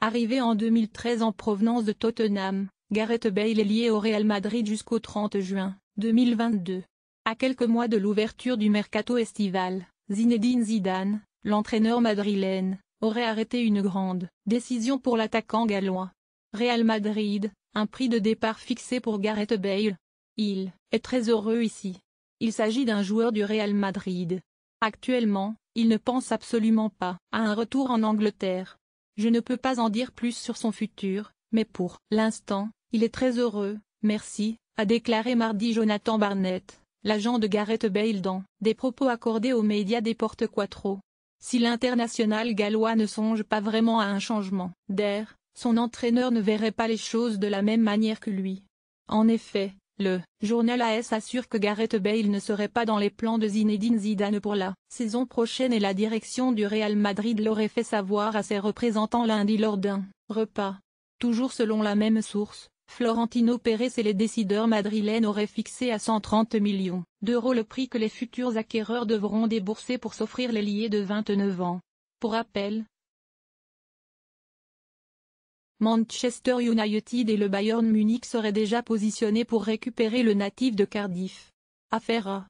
Arrivé en 2013 en provenance de Tottenham, Gareth Bale est lié au Real Madrid jusqu'au 30 juin 2022. À quelques mois de l'ouverture du mercato estival, Zinedine Zidane, l'entraîneur madrilène, aurait arrêté une grande décision pour l'attaquant gallois. Real Madrid, un prix de départ fixé pour Gareth Bale. Il est très heureux ici. Il s'agit d'un joueur du Real Madrid. Actuellement, il ne pense absolument pas à un retour en Angleterre. Je ne peux pas en dire plus sur son futur, mais pour l'instant, il est très heureux, merci, a déclaré mardi Jonathan Barnett, l'agent de Gareth Bale dans des propos accordés aux médias des Porte Quattro. Si l'international gallois ne songe pas vraiment à un changement d'air, son entraîneur ne verrait pas les choses de la même manière que lui. En effet, le journal AS assure que Gareth Bale ne serait pas dans les plans de Zinedine Zidane pour la saison prochaine et la direction du Real Madrid l'aurait fait savoir à ses représentants lundi lors d'un repas. Toujours selon la même source, Florentino Pérez et les décideurs madrilènes auraient fixé à 130 millions d'euros le prix que les futurs acquéreurs devront débourser pour s'offrir les liés de 29 ans. Pour rappel, Manchester United et le Bayern Munich seraient déjà positionnés pour récupérer le natif de Cardiff. Affaire A.